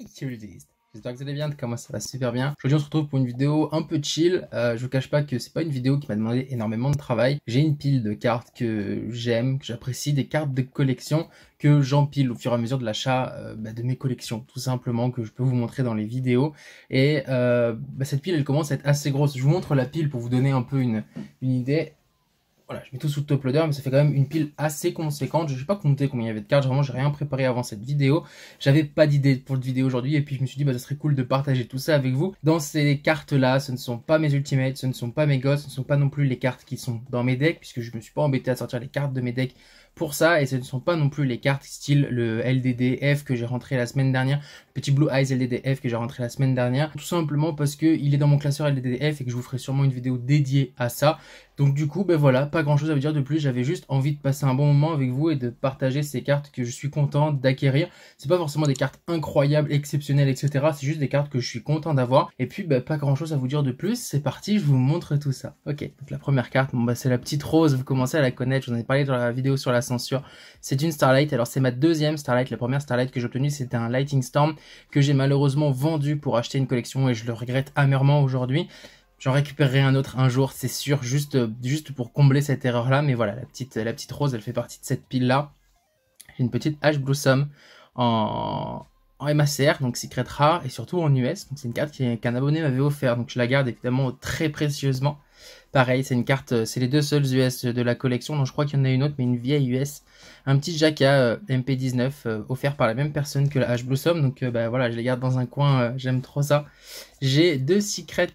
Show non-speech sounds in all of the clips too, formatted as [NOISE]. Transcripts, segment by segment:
Hey J'espère que vous allez bien, Comment ça va super bien. Aujourd'hui on se retrouve pour une vidéo un peu chill. Euh, je vous cache pas que c'est pas une vidéo qui m'a demandé énormément de travail. J'ai une pile de cartes que j'aime, que j'apprécie, des cartes de collection que j'empile au fur et à mesure de l'achat euh, bah, de mes collections, tout simplement, que je peux vous montrer dans les vidéos. Et euh, bah, cette pile elle commence à être assez grosse. Je vous montre la pile pour vous donner un peu une idée. Voilà, je mets tout sous top loader, mais ça fait quand même une pile assez conséquente. Je ne sais pas compter combien il y avait de cartes, vraiment j'ai rien préparé avant cette vidéo. J'avais pas d'idée pour cette vidéo aujourd'hui, et puis je me suis dit, bah ça serait cool de partager tout ça avec vous. Dans ces cartes-là, ce ne sont pas mes ultimates, ce ne sont pas mes gosses, ce ne sont pas non plus les cartes qui sont dans mes decks, puisque je ne me suis pas embêté à sortir les cartes de mes decks pour ça et ce ne sont pas non plus les cartes style le LDDF que j'ai rentré la semaine dernière, le petit Blue Eyes LDDF que j'ai rentré la semaine dernière, tout simplement parce que il est dans mon classeur LDDF et que je vous ferai sûrement une vidéo dédiée à ça donc du coup, ben voilà, pas grand chose à vous dire de plus, j'avais juste envie de passer un bon moment avec vous et de partager ces cartes que je suis content d'acquérir. C'est pas forcément des cartes incroyables, exceptionnelles, etc. C'est juste des cartes que je suis content d'avoir. Et puis, ben, pas grand chose à vous dire de plus, c'est parti, je vous montre tout ça. Ok, donc la première carte, bon, ben, c'est la petite rose, vous commencez à la connaître, en ai parlé dans la vidéo sur la censure. C'est une Starlight, alors c'est ma deuxième Starlight, la première Starlight que j'ai obtenue c'était un Lightning Storm que j'ai malheureusement vendu pour acheter une collection et je le regrette amèrement aujourd'hui. J'en récupérerai un autre un jour, c'est sûr, juste, juste pour combler cette erreur-là. Mais voilà, la petite, la petite rose, elle fait partie de cette pile-là. J'ai une petite Ash Blossom en, en MACR, donc Secret Rare, et surtout en US. Donc c'est une carte qu'un abonné m'avait offert, donc je la garde évidemment très précieusement. Pareil, c'est une carte, c'est les deux seules US de la collection, donc je crois qu'il y en a une autre, mais une vieille US un petit Jacka euh, MP19 euh, offert par la même personne que la H Blossom. Donc euh, bah, voilà, je les garde dans un coin, j'aime trop ça. J'ai deux secrets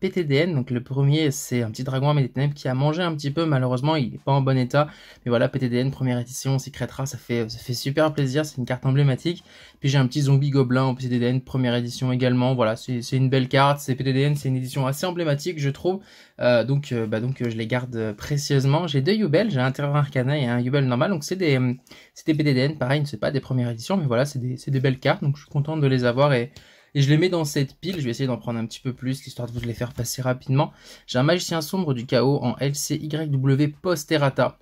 PTDN. Donc le premier, c'est un petit dragon à qui a mangé un petit peu. Malheureusement, il n'est pas en bon état. Mais voilà, PTDN, première édition, secret ça fait, ça fait super plaisir. C'est une carte emblématique. Puis j'ai un petit zombie gobelin en PTDN, première édition également. Voilà, c'est une belle carte. C'est PTDN, c'est une édition assez emblématique, je trouve. donc, bah, donc je les garde précieusement. J'ai deux Yubel, j'ai un terrain arcana et un Yubel normal. Donc c'est c'est des, PDDN, hum, pareil, ne c'est pas des premières éditions, mais voilà, c'est des, belles cartes, donc je suis content de les avoir et, je les mets dans cette pile. Je vais essayer d'en prendre un petit peu plus, histoire de vous les faire passer rapidement. J'ai un magicien sombre du chaos en LCYW post-errata.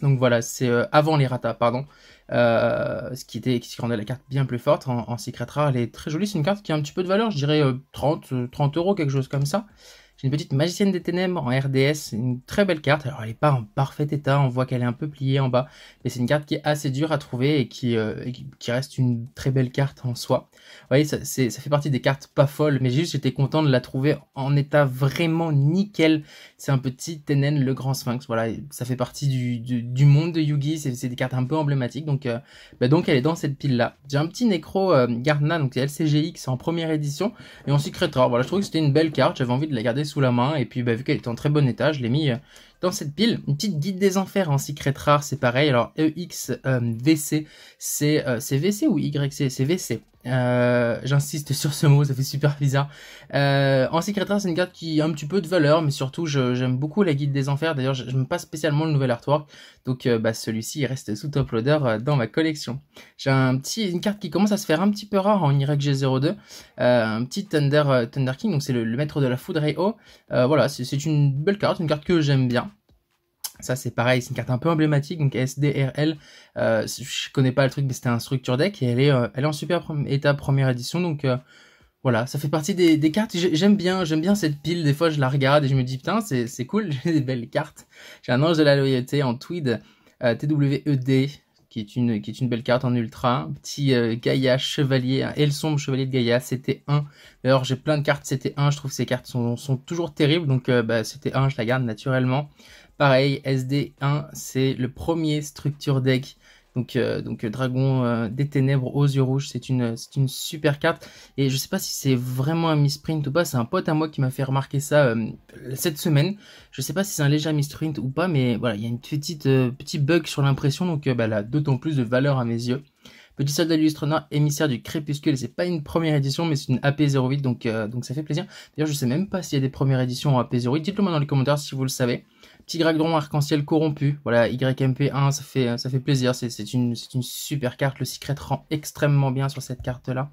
Donc voilà, c'est euh, avant les pardon. Euh, ce, qui était, qui rendait la carte bien plus forte en, secretra. Secret Rare. Elle est très jolie, c'est une carte qui a un petit peu de valeur, je dirais 30, euh, 30 euros, quelque chose comme ça une petite magicienne des ténèbres en RDS, une très belle carte. Alors elle n'est pas en parfait état, on voit qu'elle est un peu pliée en bas, mais c'est une carte qui est assez dure à trouver et qui, euh, qui reste une très belle carte en soi. Vous voyez, ça, fait partie des cartes pas folles, mais juste j'étais content de la trouver en état vraiment nickel. C'est un petit Tenen le Grand Sphinx, voilà, ça fait partie du, monde de Yugi, c'est des cartes un peu emblématiques, donc, euh, bah donc elle est dans cette pile là. J'ai un petit Necro euh, donc c'est LCGX en première édition, et en Secret voilà, je trouve que c'était une belle carte, j'avais envie de la garder la main. Et puis, bah, vu qu'elle était en très bon état, je l'ai mis euh, dans cette pile. Une petite guide des enfers en hein, secret rare, c'est pareil. Alors, EXVC, euh, c'est euh, VC ou YC C'est VC. Euh, j'insiste sur ce mot, ça fait super bizarre. Euh, en secrétaire, c'est une carte qui a un petit peu de valeur, mais surtout, j'aime beaucoup la guide des enfers. D'ailleurs, je n'aime pas spécialement le nouvel artwork, donc euh, bah, celui-ci reste sous top loader euh, dans ma collection. J'ai un petit, une carte qui commence à se faire un petit peu rare en YG02, un petit Thunder, Thunder King, donc c'est le, maître de la foudre et voilà, c'est une belle carte, une carte que j'aime bien. Ça c'est pareil, c'est une carte un peu emblématique, donc SDRL, euh, je connais pas le truc mais c'était un structure deck et elle est, euh, elle est en super état première édition, donc euh, voilà, ça fait partie des, cartes, j'aime bien, j'aime bien cette pile, des fois je la regarde et je me dis putain c'est cool, [LAUGHS] j'ai des belles cartes, j'ai un ange de la loyauté en tweed, euh, TWED, qui est, une, qui est une belle carte en ultra. Petit Gaia Gaïa Chevalier, un sombre Chevalier de Gaïa, CT1. D'ailleurs, j'ai plein de cartes CT1, je trouve ces cartes sont, sont toujours terribles, donc bah, CT1, je la garde naturellement. Pareil, SD1, c'est le premier structure deck. Donc, euh, euh, Dragon euh, des Ténèbres aux yeux rouges, c'est une, super carte. Et je ne sais pas si c'est vraiment un misprint ou pas, c'est un pote à moi qui m'a fait remarquer ça cette semaine. Je ne sais pas si c'est un léger misprint ou pas, mais voilà, il y a une petite petit bug sur l'impression, donc bah, elle a d'autant plus de valeur à mes yeux. Petit soldat noir, émissaire du crépuscule, c'est pas une première édition, mais c'est une AP08, donc, ça fait plaisir. D'ailleurs, je ne sais même pas s'il y a des premières éditions en AP08, dites-le moi dans les commentaires si vous le savez y arc-en-ciel corrompu. Voilà, YMP1, ça fait, ça fait plaisir. C'est une, super carte. Le secret rend extrêmement bien sur cette carte-là.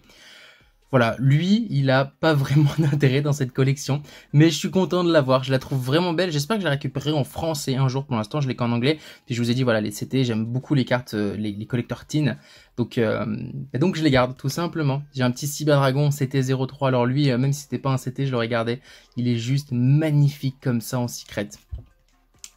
Voilà, lui, il n'a pas [LAUGHS] vraiment d'intérêt dans cette collection, mais je suis content de l'avoir, je la trouve vraiment belle, j'espère que je la récupérerai en français un jour, pour l'instant je l'ai qu'en anglais, puis je vous ai dit, voilà, les CT, j'aime beaucoup les cartes, euh, les, les collecteurs tin, donc, euh, donc je les garde, tout simplement. J'ai un petit Dragon CT03, alors lui, euh, même si c'était pas un CT, je l'aurais gardé, il est juste magnifique comme ça en secret.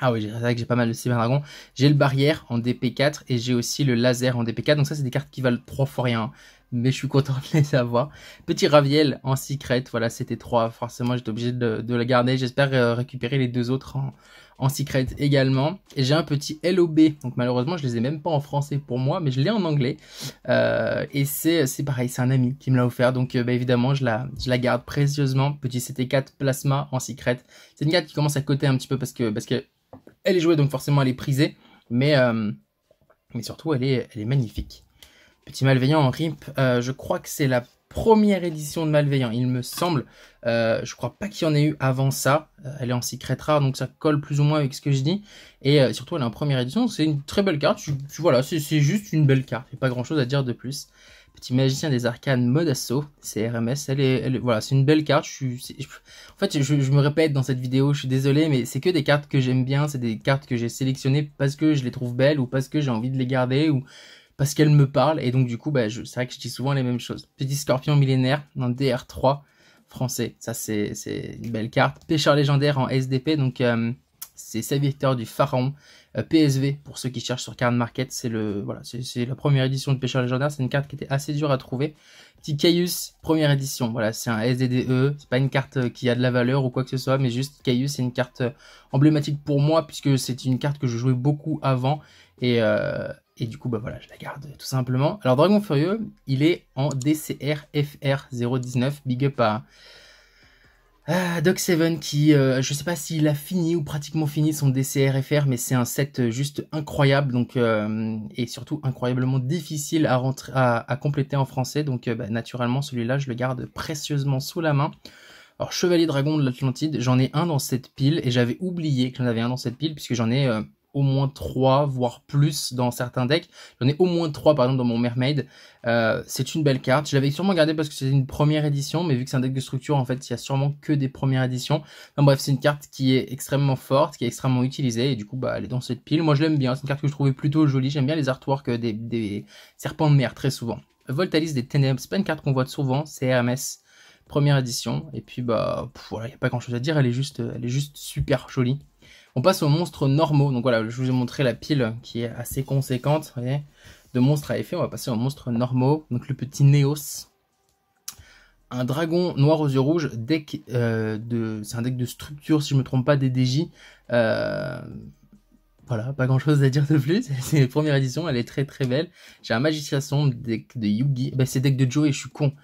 Ah oui, c'est vrai que j'ai pas mal de cyberdragon. J'ai le barrière en DP4 et j'ai aussi le laser en DP4. Donc ça, c'est des cartes qui valent 3 fois rien. Mais je suis content de les avoir. Petit Raviel en secret. Voilà, c'était trois. Forcément, j'étais obligé de, la garder. J'espère euh, récupérer les deux autres en, en secret également. Et j'ai un petit LOB. Donc malheureusement, je les ai même pas en français pour moi, mais je l'ai en anglais. Euh, et c'est pareil, c'est un ami qui me l'a offert. Donc euh, bah, évidemment, je la, je la garde précieusement. Petit CT4 Plasma en secret. C'est une carte qui commence à coter un petit peu parce que parce que elle est jouée, donc forcément elle est prisée, mais, euh, mais surtout elle est, elle est magnifique. Petit malveillant en RIP, euh, je crois que c'est la première édition de Malveillant, il me semble. Euh, je crois pas qu'il y en ait eu avant ça. Euh, elle est en secret rare, donc ça colle plus ou moins avec ce que je dis. Et surtout, elle est en première édition. C'est une très belle carte. Tu, voilà, c'est juste une belle carte. Il n'y a pas grand chose à dire de plus. Petit magicien des arcanes mode assaut, c'est RMS, elle est, voilà, c'est une belle carte. Je suis, en fait, je, me répète dans cette vidéo, je suis désolé, mais c'est que des cartes que j'aime bien, c'est des cartes que j'ai sélectionnées parce que je les trouve belles ou parce que j'ai envie de les garder ou parce qu'elles me parlent. Et donc, du coup, bah, c'est vrai que je dis souvent les mêmes choses. Petit scorpion millénaire dans DR3 français, ça c'est une belle carte. Pêcheur légendaire en SDP, donc... Euh, c'est serviteur du pharaon euh, PSV pour ceux qui cherchent sur Card Market. C'est le voilà, c'est la première édition de Pêcheur légendaire. C'est une carte qui était assez dure à trouver. Petit Caius, première édition. Voilà, c'est un SDDE. C'est pas une carte euh, qui a de la valeur ou quoi que ce soit, mais juste Caius, c'est une carte euh, emblématique pour moi puisque c'est une carte que je jouais beaucoup avant et et du coup, bah voilà, je la garde tout simplement. Alors, Dragon Furieux, il est en DCR FR 019. Big up à, ah, Doc Seven qui, je euh, je sais pas s'il a fini ou pratiquement fini son DCRFR, mais c'est un set euh, juste incroyable, donc euh, et surtout incroyablement difficile à, rentrer, à, compléter en français. Donc bah, naturellement celui-là, je le garde précieusement sous la main. Alors Chevalier Dragon de l'Atlantide, j'en ai un dans cette pile et j'avais oublié que j'en avais un dans cette pile puisque j'en ai au moins 3, voire plus dans certains decks. J'en ai au moins 3 par exemple dans mon Mermaid. Euh, c'est une belle carte. Je l'avais sûrement gardée parce que c'est une première édition, mais vu que c'est un deck de structure, en fait, il n'y a sûrement que des premières éditions. bref, c'est une carte qui est extrêmement forte, qui est extrêmement utilisée, et du coup, bah, elle est dans cette pile. Moi, je l'aime bien. C'est une carte que je trouvais plutôt jolie. J'aime bien les artworks des, des serpents de mer très souvent. Voltalis des Ténèbres, c'est pas une carte qu'on voit souvent, c'est première édition. Et puis bah voilà, il n'y a pas grand chose à dire, elle est juste, elle est juste super jolie. On passe aux monstres normaux. Donc voilà, je vous ai montré la pile qui est assez conséquente, vous voyez, de monstres à effet. On va passer aux monstres normaux. Donc le petit Néos. Un dragon noir aux yeux rouges, euh, de. C'est un deck de structure, si je ne me trompe pas, des DJ. Euh, voilà, pas grand chose à dire de plus. [LAUGHS] C'est la première édition, elle est très très belle. J'ai un magicien sombre, deck de Yugi. Bah, c'est deck de Joe et je suis con.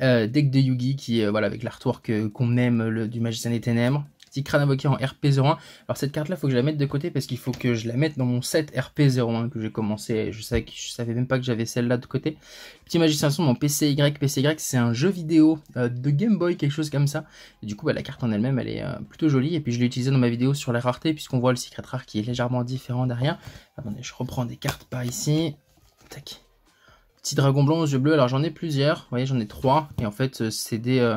Euh, deck de Yugi qui, est, voilà, avec l'artwork qu'on aime du magicien des ténèbres. Petit crâne invoqué en RP01. Alors cette carte là faut que je la mette de côté parce qu'il faut que je la mette dans mon set RP01 que j'ai commencé. Je savais, savais même pas que j'avais celle là de côté. Petit magicien son mon PCY. PCY c'est un jeu vidéo euh, de Game Boy, quelque chose comme ça. du coup bah, la carte en elle-même elle est euh, plutôt jolie. Et puis je l'ai utilisée dans ma vidéo sur la rareté puisqu'on voit le secret rare qui est légèrement différent derrière. Attendez je reprends des cartes par ici. Tac. Petit dragon blanc aux yeux bleus. Alors j'en ai plusieurs. Vous voyez j'en ai trois. Et en fait euh, c'est des...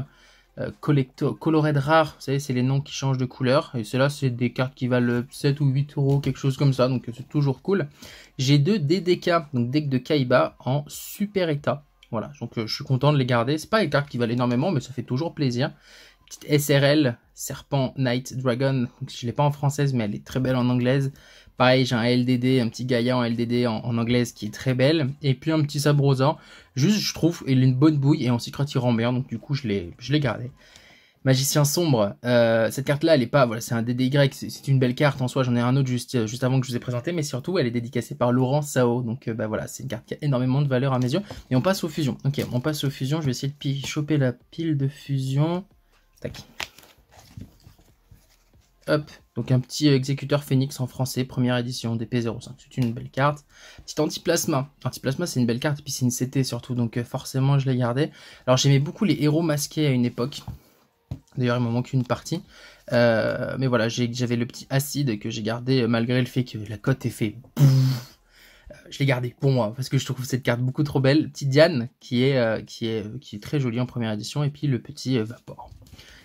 Euh, collector, colored rare, vous savez, c'est les noms qui changent de couleur. Et cela, c'est des cartes qui valent 7 ou 8 euros, quelque chose comme ça, donc c'est toujours cool. J'ai deux DDK, donc deck de Kaiba, en super état. Voilà, donc euh, je suis content de les garder. C'est pas des cartes qui valent énormément, mais ça fait toujours plaisir. Petite SRL, Serpent, night Dragon, je l'ai pas en française, mais elle est très belle en anglaise. Pareil, j'ai un LDD, un petit Gaïa en LDD en, en, anglaise qui est très belle. Et puis un petit Sabrosa. Juste, je trouve, il a une bonne bouille et en secret, il rend bien. Donc, du coup, je l'ai gardé. Magicien sombre, euh, cette carte-là, elle est pas, voilà, c'est un DDY, c'est une belle carte en soi, j'en ai un autre juste, juste avant que je vous ai présenté, mais surtout, elle est dédicacée par Laurent Sao, donc euh, bah voilà, c'est une carte qui a énormément de valeur à mes yeux, et on passe aux fusions, ok, on passe aux fusions, je vais essayer de choper la pile de fusion, tac, donc un petit exécuteur Phoenix en français, première édition DP05. C'est une belle carte. anti-plasma. antiplasma. Antiplasma, c'est une belle carte, et puis c'est une CT surtout, donc euh, forcément je l'ai gardé. Alors j'aimais beaucoup les héros masqués à une époque. D'ailleurs, il m'en manque une partie. Euh, mais voilà, j'avais le petit acide que j'ai gardé euh, malgré le fait que la cote est fait je l'ai gardé pour moi parce que je trouve cette carte beaucoup trop belle. Petite Diane qui est, qui est, qui est très jolie en première édition et puis le petit vapeur. Vapor.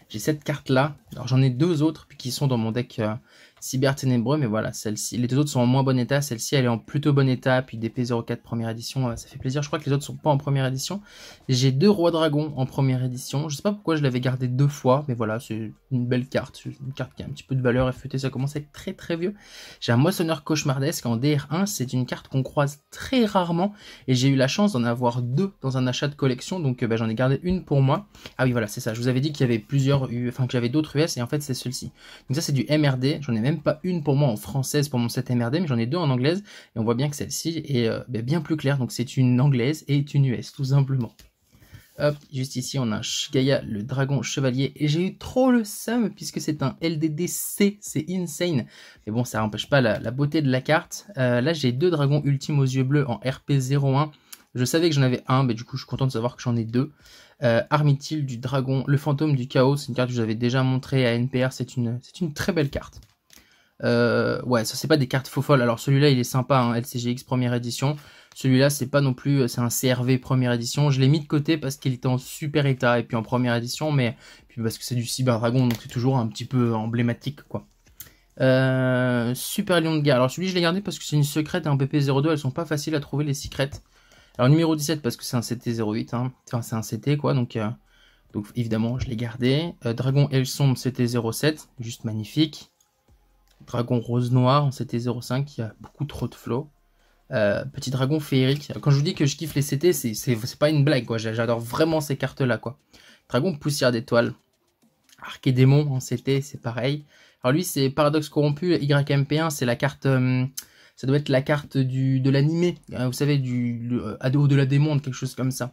J'ai cette carte là. Alors j'en ai deux autres qui sont dans mon deck euh, Cyber Ténébreux, mais voilà, celle-ci. Les deux autres sont en moins bon état. Celle-ci, elle est en plutôt bon état. Puis DP04 première édition, euh, ça fait plaisir. Je crois que les autres sont pas en première édition. J'ai deux Rois Dragons en première édition. Je ne sais pas pourquoi je l'avais gardé deux fois, mais voilà, c'est une belle carte. Une carte qui a un petit peu de valeur. FUT, ça commence à être très très vieux. J'ai un Moissonneur Cauchemardesque en DR1. C'est une carte qu'on croise très rarement. Et j'ai eu la chance d'en avoir deux dans un achat de collection. Donc euh, bah, j'en ai gardé une pour moi. Ah oui, voilà, c'est ça. Je vous avais dit qu'il y avait plusieurs, enfin que j'avais d'autres US et en fait c'est celle-ci. Donc ça c'est du MRD. J'en ai même pas une pour moi en française pour mon 7 MRD, mais j'en ai deux en anglaise, et on voit bien que celle-ci est euh, ben, bien plus claire, donc c'est une anglaise et une US, tout simplement. Hop, juste ici, on a Gaia, le dragon chevalier. Et j'ai eu trop le seum, puisque c'est un LDDC, c'est insane. Mais bon, ça empêche pas la, beauté de la carte. Euh, là, j'ai deux dragons ultimes aux yeux bleus en RP01. Je savais que j'en avais un, mais du coup, je suis content de savoir que j'en ai deux. Euh, Armitil du dragon, le fantôme du chaos, c'est une carte que j'avais déjà montré à NPR. C'est une, une très belle carte. Euh, ouais, ça c'est pas des cartes faux folles. Alors celui-là il est sympa, un hein, LCGX première édition. Celui-là c'est pas non plus, euh, c'est un CRV première édition. Je l'ai mis de côté parce qu'il était en super état et puis en première édition, mais puis parce que c'est du Cyber Dragon donc c'est toujours un petit peu emblématique quoi. Euh, super Lion de Guerre. Alors celui là je l'ai gardé parce que c'est une secrète et un PP02, elles sont pas faciles à trouver les secrètes. Alors numéro 17 parce que c'est un CT08, hein. enfin c'est un CT quoi, donc, donc évidemment je l'ai gardé. Dragon sombre CT07, juste magnifique. Dragon rose noir en CT05 y a beaucoup trop de flow. Euh, petit dragon féerique. Quand je vous dis que je kiffe les CT, c'est pas une blague, quoi. J'adore vraiment ces cartes-là, quoi. Dragon poussière d'étoile. Arc démon en CT, c'est pareil. Alors lui, c'est Paradoxe Corrompu, YMP1, c'est la carte... Euh, ça doit être la carte du, de l'animé, hein, vous savez, du euh, à de la démonde, quelque chose comme ça.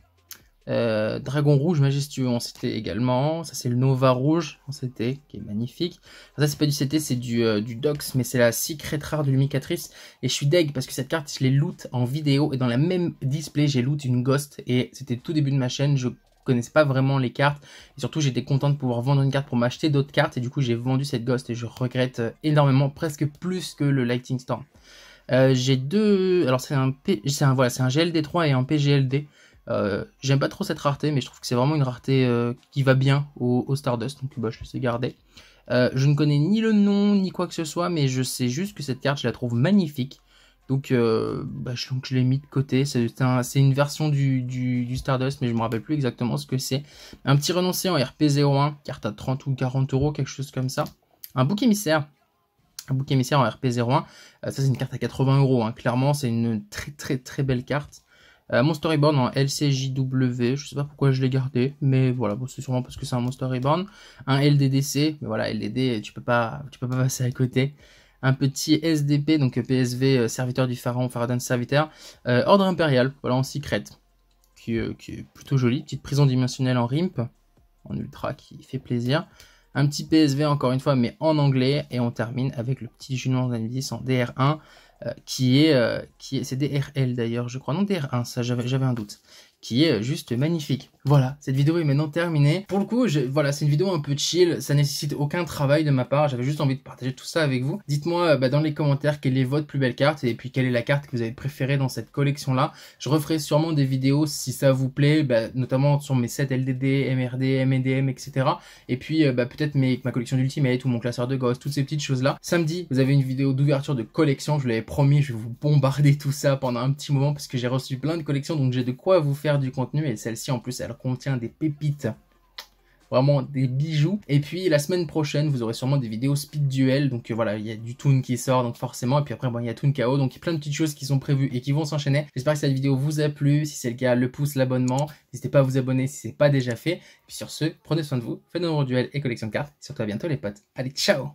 Euh, Dragon rouge majestueux en CT également. Ça c'est le Nova rouge en CT qui est magnifique. ça c'est pas du CT, c'est du, euh, du Dox, mais c'est la secret rare de l'Humicatrice Et je suis deg parce que cette carte je l'ai loot en vidéo et dans la même display j'ai loot une Ghost et c'était tout début de ma chaîne. Je connaissais pas vraiment les cartes et surtout j'étais content de pouvoir vendre une carte pour m'acheter d'autres cartes et du coup j'ai vendu cette Ghost et je regrette euh, énormément, presque plus que le Lightning Storm. j'ai deux, alors c'est un, P... un voilà, c'est un GLD3 et un PGLD. Euh, j'aime pas trop cette rareté, mais je trouve que c'est vraiment une rareté euh, qui va bien au, Stardust, donc bah, je le sais garder. Euh, je ne connais ni le nom, ni quoi que ce soit, mais je sais juste que cette carte, je la trouve magnifique. Donc, bah, je, donc je l'ai mis de côté. C'est une version du, Stardust, mais je me rappelle plus exactement ce que c'est. Un petit renoncé en RP01, carte à 30 ou 40 euros, quelque chose comme ça. Un bouc émissaire, un bouc émissaire en RP01. ça, c'est une carte à 80 euros. Hein. Clairement, c'est une très très très belle carte. Euh, mon Monster Reborn en LCJW, je sais pas pourquoi je l'ai gardé, mais voilà, c'est sûrement parce que c'est un Monster Reborn. Un LDDC, mais voilà, LDD, tu peux pas, tu peux pas [LAUGHS] passer à côté. Un petit SDP, donc PSV, euh, serviteur du pharaon, pharaon serviteur. Euh, ordre impérial, voilà, en secret, qui, qui est plutôt joli. Petite prison dimensionnelle en RIMP, en ultra, qui fait plaisir. Un petit PSV encore une fois, mais en anglais. Et on termine avec le petit Junon Zanidis en DR1, euh, qui est, euh, qui est, c'est DRL d'ailleurs, je crois, non DR1, ça j'avais un doute, qui est juste magnifique. Voilà, cette vidéo est maintenant terminée. Pour le coup, voilà, c'est une vidéo un peu chill, ça nécessite aucun travail de ma part, j'avais juste envie de partager tout ça avec vous. Dites-moi euh, bah, dans les commentaires quelle est votre plus belle carte et puis quelle est la carte que vous avez préférée dans cette collection-là. Je referai sûrement des vidéos si ça vous plaît, bah, notamment sur mes 7 LDD, MRD, MEDM, etc. Et puis euh, bah, peut-être ma collection d'Ultimate ou mon classeur de gosses toutes ces petites choses-là. Samedi, vous avez une vidéo d'ouverture de collection, je vous l'avais promis, je vais vous bombarder tout ça pendant un petit moment parce que j'ai reçu plein de collections, donc j'ai de quoi vous faire du contenu et celle-ci en plus elle contient des pépites vraiment des bijoux. Et puis la semaine prochaine, vous aurez sûrement des vidéos speed duel. Donc euh, voilà, il y a du Toon qui sort, donc forcément. Et puis après, bon, il y a Toon KO. Donc il y a plein de petites choses qui sont prévues et qui vont s'enchaîner. J'espère que cette vidéo vous a plu. Si c'est le cas, le pouce, l'abonnement. N'hésitez pas à vous abonner si c'est pas déjà fait. puis sur ce, prenez soin de vous, faites de nombreux duels et collection de cartes. Et surtout à bientôt les potes. Allez, ciao